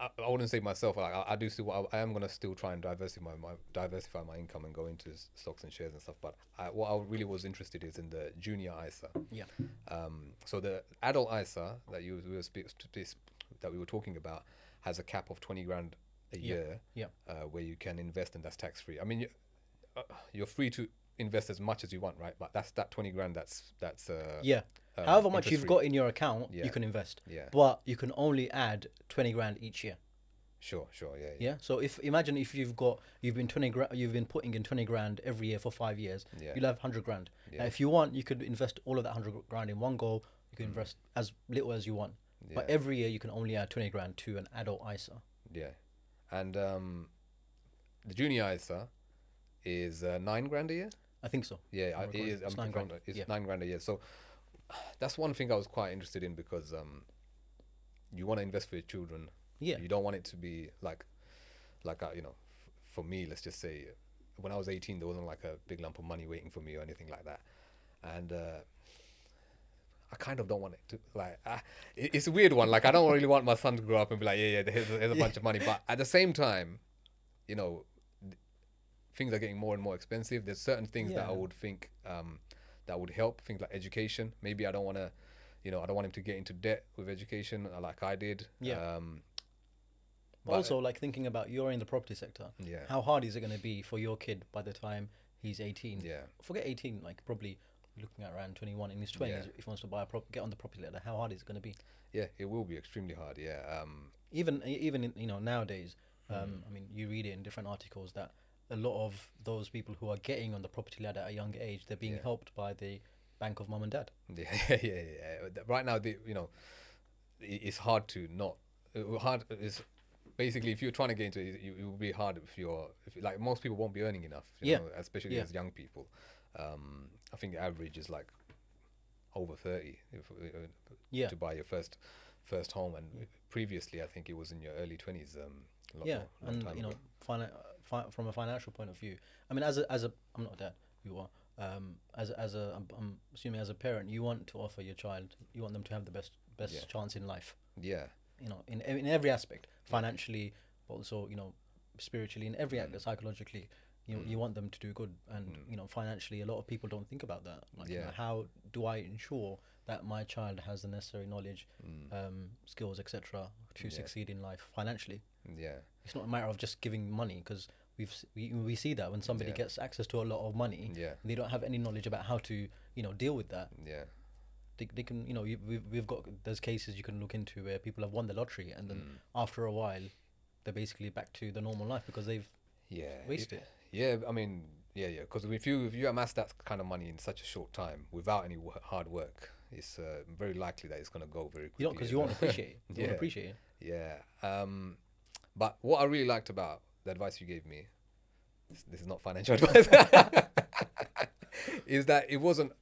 I, I wouldn't say myself. Like I, I do still, I, I am gonna still try and diversify my, my, diversify my income and go into stocks and shares and stuff. But I, what I really was interested is in the junior ISA. Yeah. Um. So the adult ISA that you we were that we were talking about has a cap of twenty grand a yeah. year. Yeah. Uh, where you can invest and that's tax free. I mean, you, uh, you're free to invest as much as you want, right? But that's that twenty grand. That's that's uh, yeah. Um, However much you've got in your account, yeah. you can invest. Yeah. But you can only add twenty grand each year. Sure, sure, yeah, yeah, yeah. So if imagine if you've got you've been twenty grand you've been putting in twenty grand every year for five years, yeah. you'll have hundred grand. Yeah. Now, if you want, you could invest all of that hundred grand in one goal. You can mm. invest as little as you want, yeah. but every year you can only add twenty grand to an adult ISA. Yeah, and um, the junior ISA is uh, nine grand a year. I think so. Yeah, I, it is. It's I'm nine grand. It's yeah. nine grand a year. So that's one thing I was quite interested in because um, you want to invest for your children. Yeah. You don't want it to be like, like a, uh, you know, f- for me, let's just say, when I was 18, there wasn't like a big lump of money waiting for me or anything like that, and. Uh, I kind of don't want it to like. Ah, it's a weird one. Like I don't really want my son to grow up and be like, yeah, yeah, there's a bunch of money. But at the same time, you know, things are getting more and more expensive. There's certain things yeah. that I would think um, that would help. Things like education. Maybe I don't want to, you know, I don't want him to get into debt with education uh, like I did. Yeah. Um, also, like thinking about you're in the property sector. Yeah. How hard is it going to be for your kid by the time he's 18? Yeah. Forget 18. Like probably looking at around 21 in his 20s yeah. if he wants to buy a prop get on the property ladder how hard is it going to be yeah it will be extremely hard yeah um even even you know nowadays hmm. um mm. i mean you read it in different articles that a lot of those people who are getting on the property ladder at a young age, they're being yeah. helped by the bank of mom and dad. Yeah, yeah, yeah. Right now, the you know, it's hard to not uh, hard is basically if you're trying to get into it, it, it will be hard if you're if, like most people won't be earning enough. yeah, know, especially yeah. as young people. Um, I think the average is like over thirty if, uh, uh, yeah. to buy your first first home, and previously I think it was in your early twenties. Um, yeah, and you know, finan- fi- from a financial point of view. I mean, as a, as a I'm not a dad. You are. Um, as as a I'm, I'm assuming as a parent, you want to offer your child. You want them to have the best best yeah. chance in life. Yeah. You know, in in every aspect, financially, but also you know, spiritually, in every aspect, mm. psychologically. You, mm. you want them to do good and mm. you know financially a lot of people don't think about that like yeah. You know, how do i ensure that my child has the necessary knowledge, mm. um, skills, etc., to yeah. succeed in life financially. Mm, yeah, it's not a matter of just giving money because we've we, we see that when somebody yeah. gets access to a lot of money, yeah, they don't have any knowledge about how to you know deal with that. Yeah, they, they can you know we've we've got there's cases you can look into where people have won the lottery and then mm. after a while, they're basically back to the normal life because they've yeah wasted. It, yeah, I mean. Yeah, yeah. Because if you if you amass that kind of money in such a short time without any hard work, it's uh, very likely that it's going to go very quickly. You because you want to appreciate it. You yeah. appreciate it. Yeah. Um, but what I really liked about the advice you gave me, this is not financial advice, is that it wasn't,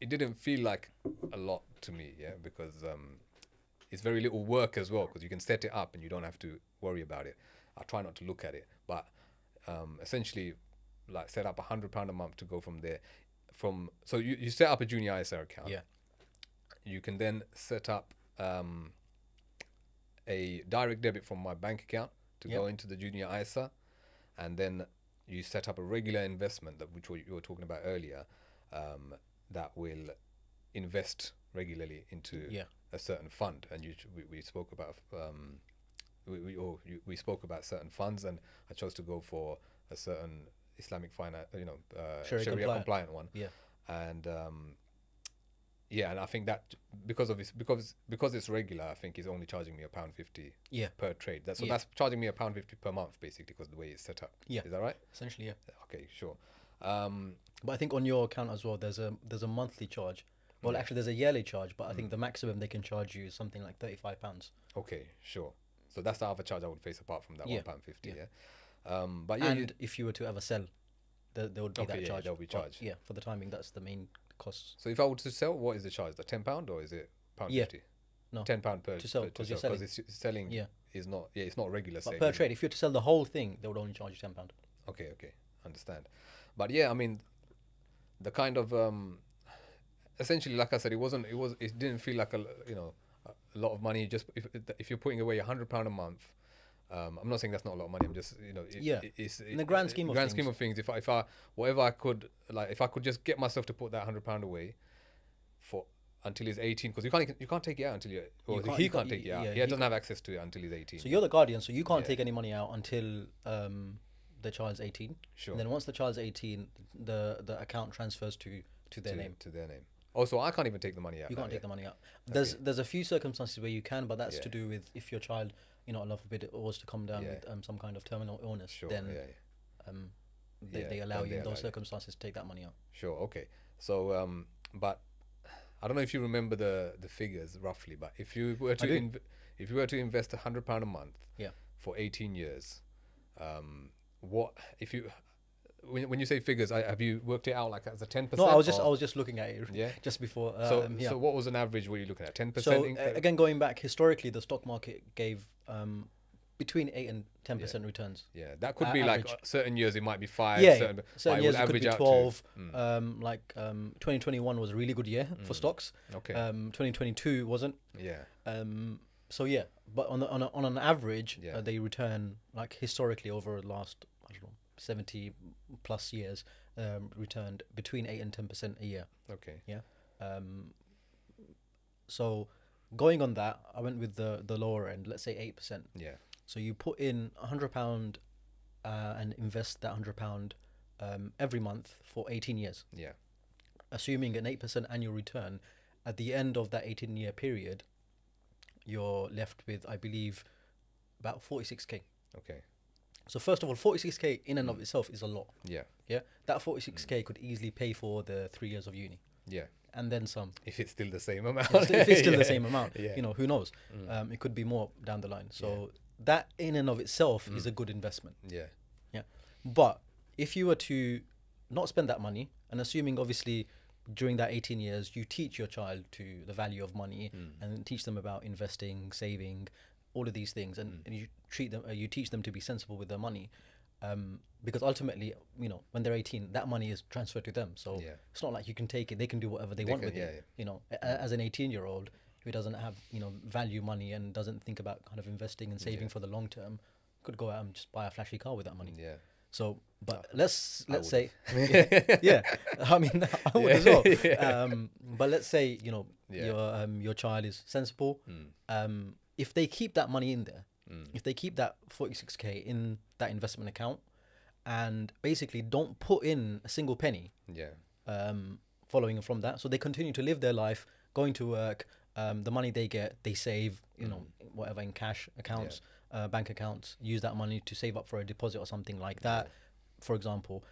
it didn't feel like a lot to me, yeah, because um, it's very little work as well, because you can set it up and you don't have to worry about it. I try not to look at it, but um, essentially, like set up a hundred pound a month to go from there. From so you, you set up a junior ISA account. Yeah you can then set up um, a direct debit from my bank account to yep. go into the Junior ISA, and then you set up a regular investment that which you were talking about earlier, um, that will invest regularly into yeah. a certain fund. And you we, we spoke about um, we we, or you, we spoke about certain funds, and I chose to go for a certain Islamic finance, you know, uh, Sharia, Sharia compliant. compliant. one. Yeah, and um, yeah, and I think that because of this, because because it's regular, I think he's only charging me a pound fifty. Yeah. Per trade. That's, so yeah. that's charging me a pound fifty per month, basically, because the way it's set up. Yeah. Is that right? Essentially, yeah. Okay, sure. Um, but I think on your account as well, there's a there's a monthly charge. Well, actually, there's a yearly charge, but I think mm. the maximum they can charge you is something like thirty five pounds. Okay, sure. So that's the other charge I would face apart from that yeah. one pound fifty. Yeah. yeah? Um, but yeah, and you... if you were to ever sell, there, there would be okay, that charge. Yeah, there'll be charged. But, yeah, for the timing, that's the main costs. So if I were to sell, what is the charge? The ten pound or is it pound yeah. fifty? No. Ten pound per to sell because you're selling. It's selling yeah. is not yeah it's not regular. But sale, per trade, it? if you were to sell the whole thing, they would only charge you ten pound. Okay, okay, understand. But yeah, I mean, the kind of um, essentially, like I said, it wasn't it was it didn't feel like a you know a lot of money. Just if if you're putting away a hundred pound a month um, I'm not saying that's not a lot of money. I'm just you know it, yeah. It, it's it, in the grand scheme of grand things. scheme of things. If I, if I whatever I could like if I could just get myself to put that hundred pound away for until he's 18 because you can't you can't take it out until you're you can't, he you can't, can't, take it out. Yeah, he, he doesn't have access to it until he's 18. So you're the guardian, so you can't yeah. take any money out until um, the child's 18. Sure. And then once the child's 18, the the account transfers to to their to, name. To their name. Also, I can't even take the money out. You can't yet. take the money out. There's okay. there's a few circumstances where you can, but that's yeah. to do with if your child you know, Allah forbid, it was to come down yeah. with um, some kind of terminal illness, sure, then yeah, yeah. Um, they, they allow you in those circumstances to take that money out. Sure, okay. So, um, but I don't know if you remember the, the figures roughly, but if you were to inv- if you were to invest a hundred pound a month, yeah. for eighteen years, um, what if you when, when you say figures, I, have you worked it out like as a ten percent? No, I was just I was just looking at it. Yeah. Just before. Um, so yeah. so what was an average? Were you looking at ten percent? Uh, so again, going back historically, the stock market gave um, between eight and ten yeah. percent returns. Yeah, that could be average. like certain years it might be five. Yeah, certain, certain years it could be twelve. Mm. Um, like um, twenty twenty one was a really good year mm. for hmm. stocks. Okay. Um, twenty twenty two wasn't. Yeah. Um. So yeah, but on the, on a, on an average, yeah. uh, they return like historically over the last 70 plus years um, returned between 8 and 10% a year. Okay. Yeah. Um, so going on that, I went with the, the lower end, let's say 8%. Yeah. So you put in £100 uh, and invest that £100 um, every month for 18 years. Yeah. Assuming an 8% annual return, at the end of that 18 year period, you're left with, I believe, about 46K. Okay. So first of all, 46k in and of mm. itself is a lot. Yeah. Yeah. That 46k mm. could easily pay for the three years of uni. Yeah. And then some. If it's still the same amount. If, if it's still yeah. the same amount, yeah. you know, who knows? Mm. Um, it could be more down the line. So yeah. that in and of itself mm. is a good investment. Yeah. Yeah. But if you were to not spend that money, and assuming obviously during that 18 years you teach your child to the value of money mm. and teach them about investing saving all of these things, and, mm. and you treat them, uh, you teach them to be sensible with their money, um, because ultimately, you know, when they're 18, that money is transferred to them. So yeah. it's not like you can take it; they can do whatever they, they want can, with yeah, it. Yeah. You know, as an 18-year-old who doesn't have you know value money and doesn't think about kind of investing and saving for the long term, could go out and just buy a flashy car with that money. Yeah. So, but no, let's let's say, yeah, yeah, I mean, I would yeah, as well. Yeah. Um, but let's say you know your um, your child is sensible, mm. um, if they keep that money in there, mm. if they keep that 46k in that investment account and basically don't put in a single penny. Yeah. Um, following from that, so they continue to live their life, going to work. Um, the money they get, they save, you mm. know, whatever in cash accounts, yeah. uh, bank accounts. Use that money to save up for a deposit or something like that, yeah. for example.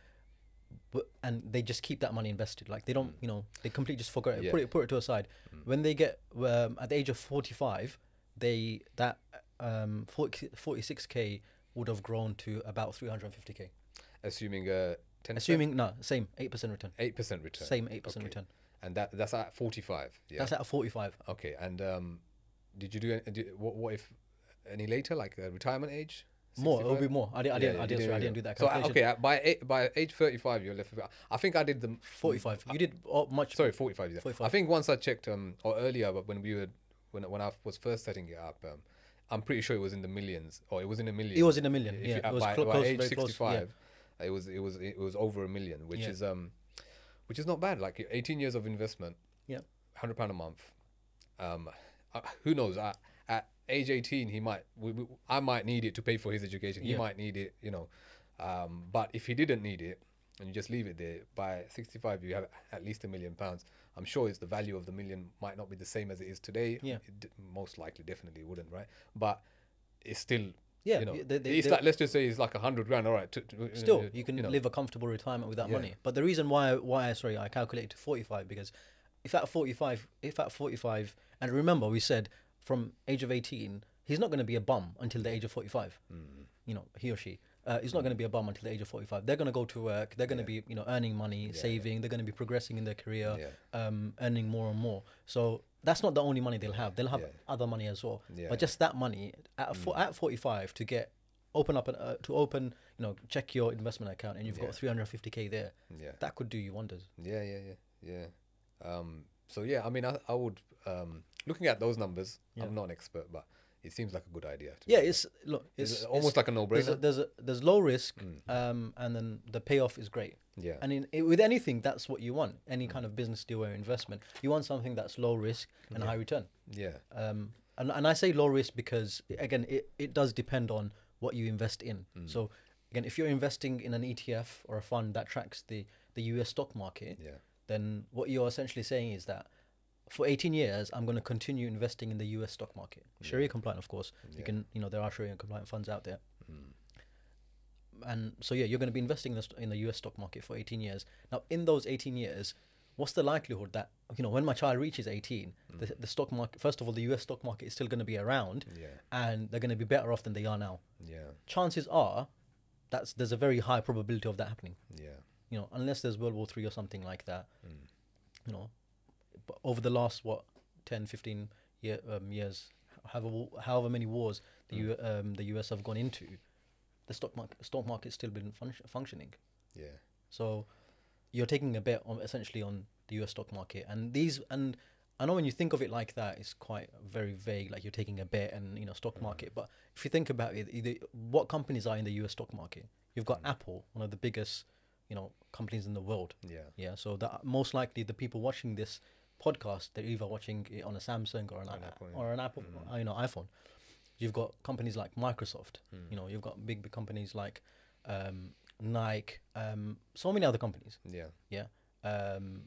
But, and they just keep that money invested. Like they don't, mm. you know, they completely just forget it, yeah. put it, put it to aside. Mm. When they get um, at the age of forty-five, they that um 46 k would have grown to about 350k. Assuming a uh, 10 Assuming no, same 8% return. 8% return. Same 8% okay. return. And that that's at 45. Yeah. That's at 45. Okay. And um did you do, any, did, what, what if any later like uh, retirement age? 65? More, it'll be more. I, did, I yeah, didn't, I, didn't, sorry, I didn't do that. So uh, okay, uh, by eight, by age thirty five, you're left. I think I did the forty five. You did oh, much. Sorry, forty five. Yeah. Forty five. I think once I checked um or earlier, but when we were when when I was first setting it up, um, I'm pretty sure it was in the millions, or it was in a million. It was in a million. If yeah, you, it was by, close, by age 65, close, yeah. it was it was it was over a million, which yeah. is um, which is not bad. Like 18 years of investment. Yeah. Hundred pound a month. Um, uh, who knows? At at age 18, he might we, we, I might need it to pay for his education. He might need it, you know. Um, but if he didn't need it, and you just leave it there, by 65 you have at least a million pounds I'm sure it's the value of the million might not be the same as it is today. Yeah. D- most likely, definitely wouldn't, right? But it's still yeah, you know, they, they, it's like let's just say it's like a hundred grand. All right, t- t- uh, still uh, you can you know. live a comfortable retirement with that yeah. money. But the reason why why sorry I calculated to forty five because if at forty five if at forty five and remember we said from age of eighteen he's not going to be a bum until the age of forty five. Mm. You know he or she uh, not going to be a bum until the age of 45. They're going to go to work. They're going to yeah. be, you know, earning money, yeah, saving. Yeah. They're going to be progressing in their career, um, earning more and more. So that's not the only money they'll have. They'll have other money as well. But just that money at, mm. for, at 45 to get open up an, uh, to open you know check your investment account and you've got 350k there yeah that could do you wonders yeah yeah yeah yeah um so yeah i mean i, I would um looking at those numbers i'm not an expert but it seems like a good idea. yeah, me. it's look, it's, it's almost it's, like a no-brainer. There's a, there's, a, there's low risk, mm. um, and then the payoff is great. Yeah, and in, it, with anything, that's what you want. Any kind of business deal or investment, you want something that's low risk and yeah. high return. Yeah. Um, and and I say low risk because again, it, it does depend on what you invest in. Mm. So again, if you're investing in an ETF or a fund that tracks the the US stock market, yeah. then what you're essentially saying is that for 18 years, I'm going to continue investing in the US stock market. Sharia compliant, of course. You can, you know, there are Sharia compliant funds out there. Mm. And so, yeah, you're going to be investing in the US stock market for 18 years. Now, in those 18 years, what's the likelihood that, you know, when my child reaches 18, mm. the, hmm. the, stock market, first of all, the US stock market is still going to be around yeah. and they're going to be better off than they are now? Yeah. Chances are that's there's a very high probability of that happening. Yeah. You know, unless there's World War Three or something like that. Mm. You know, over the last what 10 15 year, um, years however, however many wars the, U, mm. um, the US have gone into the stock market stock market still been fun- functioning yeah so you're taking a bet on essentially on the US stock market and these and I know when you think of it like that, it's quite very vague. Like you're taking a bet and you know stock mm. market. But if you think about it, either, what companies are in the U.S. stock market? You've got mm. Apple, one of the biggest, you know, companies in the world. Yeah. Yeah. So that most likely the people watching this podcast, they're either watching it on a Samsung or an, an Apple, or an Apple, mm. Uh, you know, iPhone. You've got companies like Microsoft. Mm. You know, you've got big big companies like um, Nike, um, so many other companies. Yeah, yeah. Um,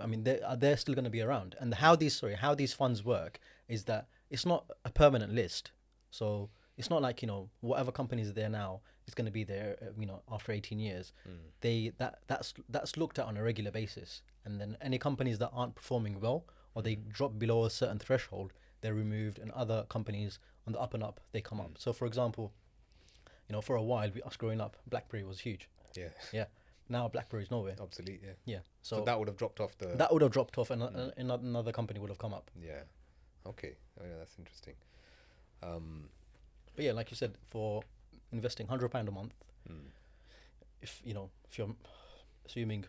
I mean, they are uh, they're still going to be around. And how these sorry, how these funds work is that it's not a permanent list. So it's not like you know whatever companies are there now is going to be there. Uh, you know, after eighteen years, mm. they that that's that's looked at on a regular basis, and then any companies that aren't performing well or they mm. drop below a certain threshold, they're removed, and other companies on the up and up they come up. Mm. So, for example, you know, for a while, we, us growing up, BlackBerry was huge. Yeah. Yeah. Now BlackBerry's nowhere. Obsolete. Yeah. Yeah. So, so that would have dropped off the. That would have dropped off, and mm. a, another company would have come up. Yeah. Okay. Oh, yeah, that's interesting. Um, but yeah, like you said, for investing hundred pound a month, mm. if you know, if you're assuming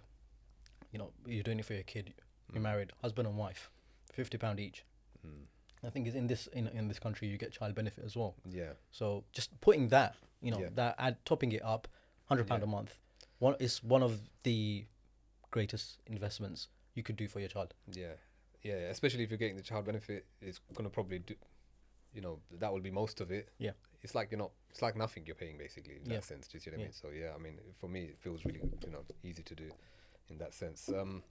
you know, you're doing it for your kid. You're mm. married, husband and wife, fifty pound each. Mm. I think is in this in in this country you get child benefit as well. Yeah. So just putting that, you know, yeah. that add topping it up, hundred pound yeah. a month, one is one of the greatest investments you could do for your child. Yeah, yeah. Especially if you're getting the child benefit, it's gonna probably do, you know, that will be most of it. Yeah. It's like you're not. It's like nothing you're paying basically in yeah. that sense. Do you see what I mean? So yeah, I mean, for me, it feels really you know easy to do in that sense. Um,